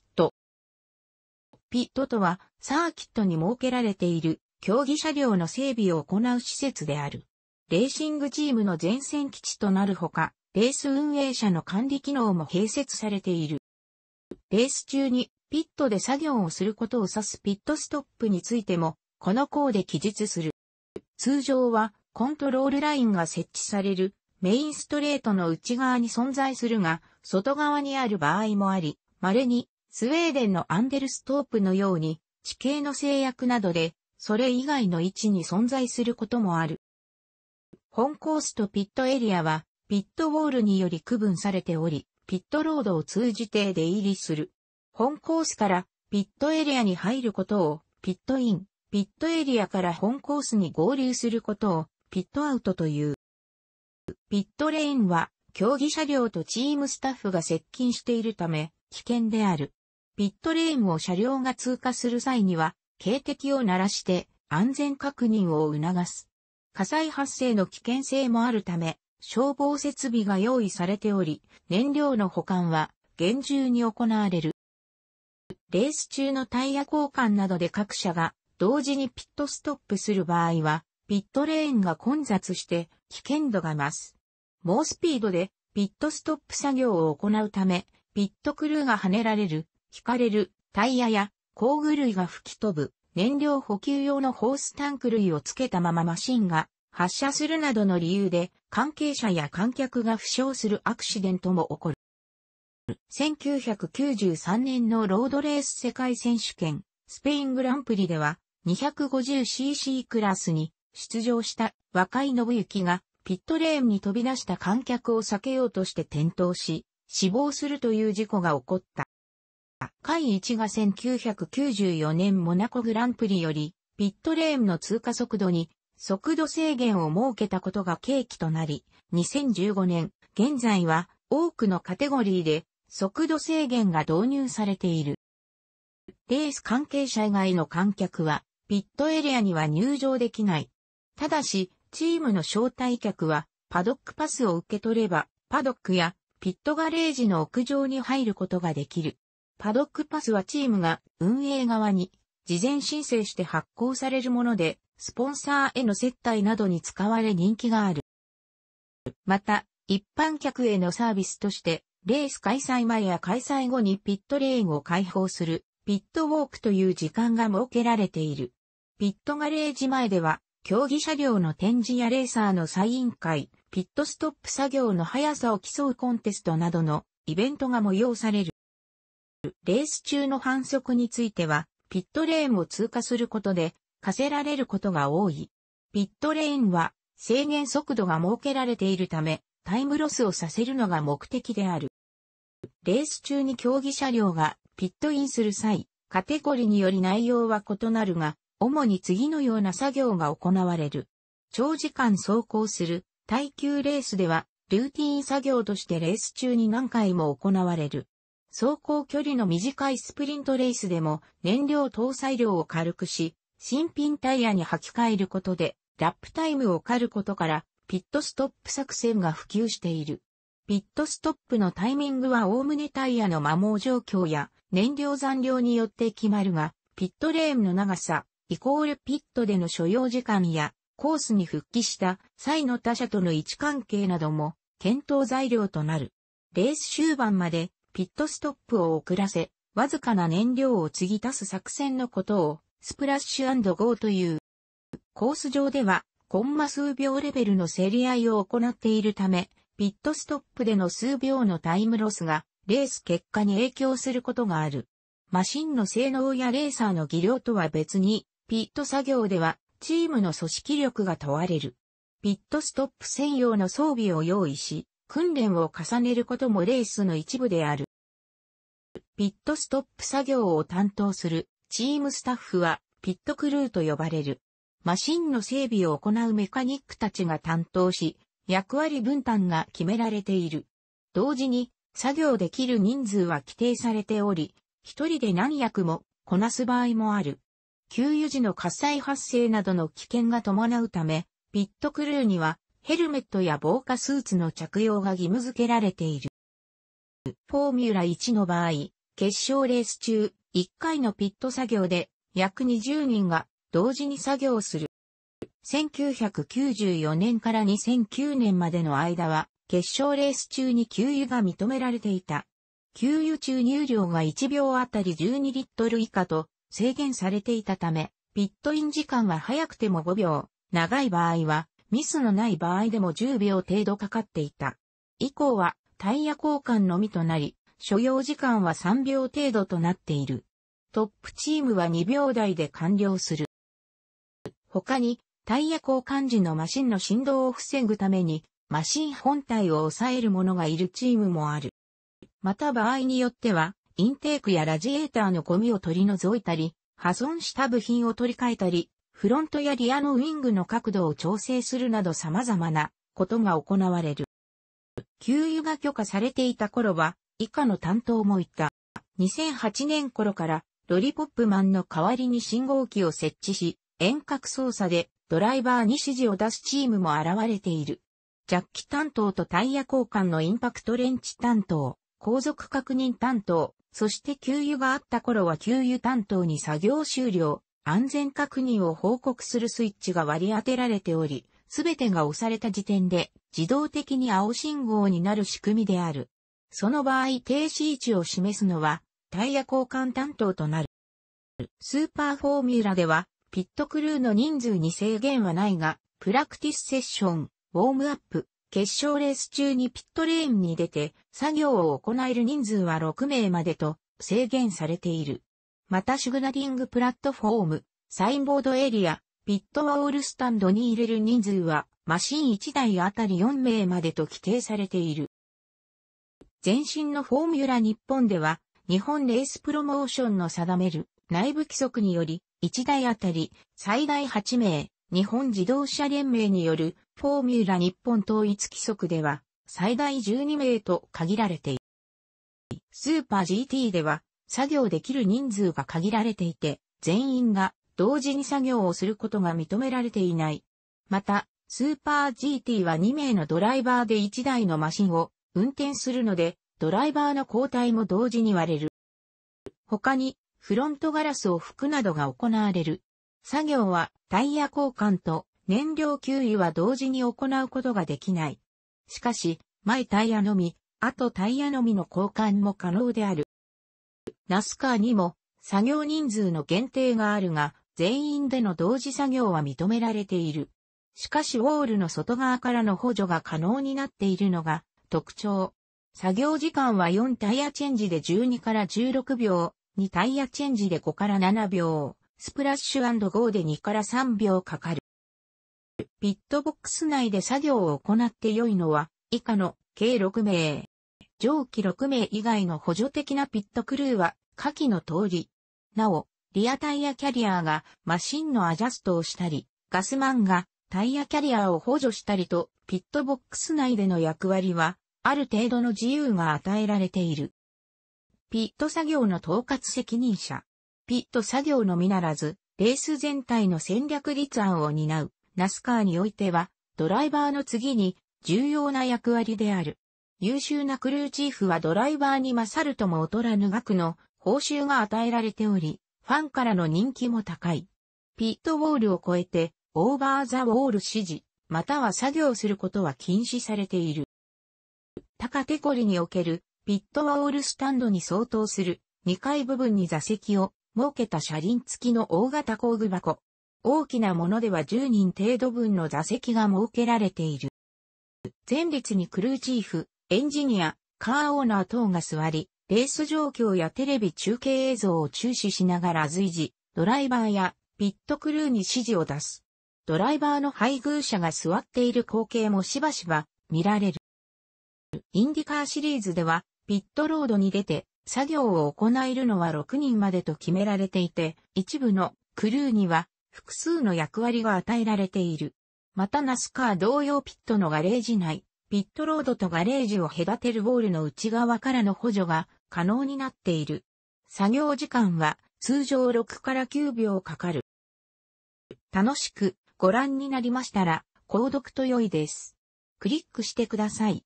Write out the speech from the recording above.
ット。ピットとは、サーキットに設けられている、競技車両の整備を行う施設である。レーシングチームの前線基地となるほか、レース運営者の管理機能も併設されている。レース中にピットで作業をすることを指すピットストップについても、この項で記述する。通常は、コントロールラインが設置されるメインストレートの内側に存在するが、外側にある場合もあり、稀にスウェーデンのアンデルストープのように、地形の制約などで、それ以外の位置に存在することもある。本コースとピットエリアは、ピットウォールにより区分されており、ピットロードを通じて出入りする。本コースからピットエリアに入ることを、ピットイン、ピットエリアから本コースに合流することを、ピットアウトという。ピットレインは、競技車両とチームスタッフが接近しているため、危険である。ピットレーンを車両が通過する際には、警笛を鳴らして安全確認を促す。火災発生の危険性もあるため、消防設備が用意されており、燃料の保管は厳重に行われる。レース中のタイヤ交換などで各社が同時にピットストップする場合は、ピットレーンが混雑して危険度が増す。猛スピードでピットストップ作業を行うため、ピットクルーが跳ねられる引かれる、タイヤや工具類が吹き飛ぶ、燃料補給用のホースタンク類をつけたままマシンが発射するなどの理由で関係者や観客が負傷するアクシデントも起こる。1993年のロードレース世界選手権スペイングランプリでは 250cc クラスに出場した若井信行がピットレーンに飛び出した観客を避けようとして転倒し死亡するという事故が起こった。会1が1994年モナコグランプリより、ピットレーンの通過速度に速度制限を設けたことが契機となり、2015年、現在は多くのカテゴリーで速度制限が導入されている。レース関係者以外の観客は、ピットエリアには入場できない。ただし、チームの招待客は、パドックパスを受け取れば、パドックやピットガレージの屋上に入ることができる。パドックパスはチームが運営側に事前申請して発行されるもので、スポンサーへの接待などに使われ人気がある。また、一般客へのサービスとして、レース開催前や開催後にピットレーンを開放する、ピットウォークという時間が設けられている。ピットガレージ前では、競技車両の展示やレーサーのサイン会、ピットストップ作業の速さを競うコンテストなどのイベントが催される。レース中の反則については、ピットレーンを通過することで、課せられることが多い。ピットレーンは制限速度が設けられているため、タイムロスをさせるのが目的である。レース中に競技車両がピットインする際、カテゴリにより内容は異なるが、主に次のような作業が行われる。長時間走行する耐久レースでは、ルーティーン作業としてレース中に何回も行われる。走行距離の短いスプリントレースでも燃料搭載量を軽くし、新品タイヤに履き替えることで、ラップタイムを狩ることから、ピットストップ作戦が普及している。ピットストップのタイミングは概ねタイヤの摩耗状況や燃料残量によって決まるが、ピットレーンの長さ、イコールピットでの所要時間や、コースに復帰した際の他者との位置関係なども、検討材料となる。レース終盤までピットストップを遅らせ、わずかな燃料を継ぎ足す作戦のことを、スプラッシュゴーという。コース上では、コンマ数秒レベルの競り合いを行っているため、ピットストップでの数秒のタイムロスが、レース結果に影響することがある。マシンの性能やレーサーの技量とは別に、ピット作業では、チームの組織力が問われる。ピットストップ専用の装備を用意し、訓練を重ねることもレースの一部である。ピットストップ作業を担当するチームスタッフはピットクルーと呼ばれる。マシンの整備を行うメカニックたちが担当し、役割分担が決められている。同時に作業できる人数は規定されており、一人で何役もこなす場合もある。給油時の火災発生などの危険が伴うため、ピットクルーにはヘルメットや防火スーツの着用が義務付けられている。フォーミュラ1の場合、決勝レース中、1回のピット作業で約20人が同時に作業する。1994年から2009年までの間は、決勝レース中に給油が認められていた。給油注入量が1秒あたり12リットル以下と制限されていたため、ピットイン時間は早くても5秒、長い場合はミスのない場合でも10秒程度かかっていた。以降はタイヤ交換のみとなり、所要時間は3秒程度となっている。トップチームは2秒台で完了する。他に、タイヤ交換時のマシンの振動を防ぐために、マシン本体を抑えるものがいるチームもある。また場合によっては、インテークやラジエーターのゴミを取り除いたり、破損した部品を取り替えたり、フロントやリアのウィングの角度を調整するなど様々なことが行われる。給油が許可されていた頃は、以下の担当もいた。2008年頃から、ロリポップマンの代わりに信号機を設置し、遠隔操作でドライバーに指示を出すチームも現れている。ジャッキ担当とタイヤ交換のインパクトレンチ担当、後続確認担当、そして給油があった頃は給油担当に作業終了、安全確認を報告するスイッチが割り当てられており、すべてが押された時点で自動的に青信号になる仕組みである。その場合停止位置を示すのはタイヤ交換担当となる。スーパーフォーミュラではピットクルーの人数に制限はないが、プラクティスセッション、ウォームアップ、決勝レース中にピットレーンに出て作業を行える人数は6名までと制限されている。またシグナリングプラットフォーム、サインボードエリア、ピットウォールスタンドに入れる人数は、マシン1台あたり4名までと規定されている。前身のフォーミュラ日本では、日本レースプロモーションの定める内部規則により、1台あたり最大8名、日本自動車連盟によるフォーミュラ日本統一規則では、最大12名と限られている。スーパー GT では、作業できる人数が限られていて、全員が同時に作業をすることが認められていない。また、スーパー GT は2名のドライバーで1台のマシンを運転するので、ドライバーの交代も同時に割れる。他に、フロントガラスを拭くなどが行われる。作業はタイヤ交換と燃料給油は同時に行うことができない。しかし、前タイヤのみ、後タイヤのみの交換も可能である。ナスカーにも作業人数の限定があるが、全員での同時作業は認められている。しかしウォールの外側からの補助が可能になっているのが特徴。作業時間は4タイヤチェンジで12から16秒、2タイヤチェンジで5から7秒、スプラッシュゴーで2から3秒かかる。ピットボックス内で作業を行って良いのは以下の計6名。上記6名以外の補助的なピットクルーは下記の通り。なお、リアタイヤキャリアがマシンのアジャストをしたり、ガスマンがタイヤキャリアを補助したりと、ピットボックス内での役割は、ある程度の自由が与えられている。ピット作業の統括責任者。ピット作業のみならず、レース全体の戦略立案を担う、ナスカーにおいては、ドライバーの次に重要な役割である。優秀なクルーチーフはドライバーに勝るとも劣らぬ額の報酬が与えられており、ファンからの人気も高い。ピットウォールを超えて、オーバーザウォール指示、または作業することは禁止されている。高手こりにおける、ピットウォールスタンドに相当する、2階部分に座席を設けた車輪付きの大型工具箱。大きなものでは10人程度分の座席が設けられている。前列にクルーチーフ、エンジニア、カーオーナー等が座り、レース状況やテレビ中継映像を注視しながら随時、ドライバーやピットクルーに指示を出す。ドライバーの配偶者が座っている光景もしばしば見られる。インディカーシリーズでは、ピットロードに出て作業を行えるのは6人までと決められていて、一部のクルーには複数の役割が与えられている。またナスカー同様ピットのガレージ内、ピットロードとガレージを隔てるウォールの内側からの補助が可能になっている。作業時間は通常6から9秒かかる。楽しくご覧になりましたら、購読と良いです。クリックしてください。